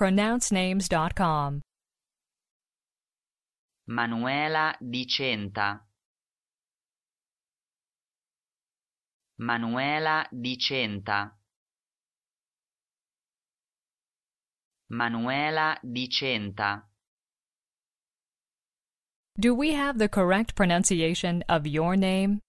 pronouncenames.com. Manuela Di Centa. Manuela Di Centa. Manuela Di Centa. Do we have the correct pronunciation of your name?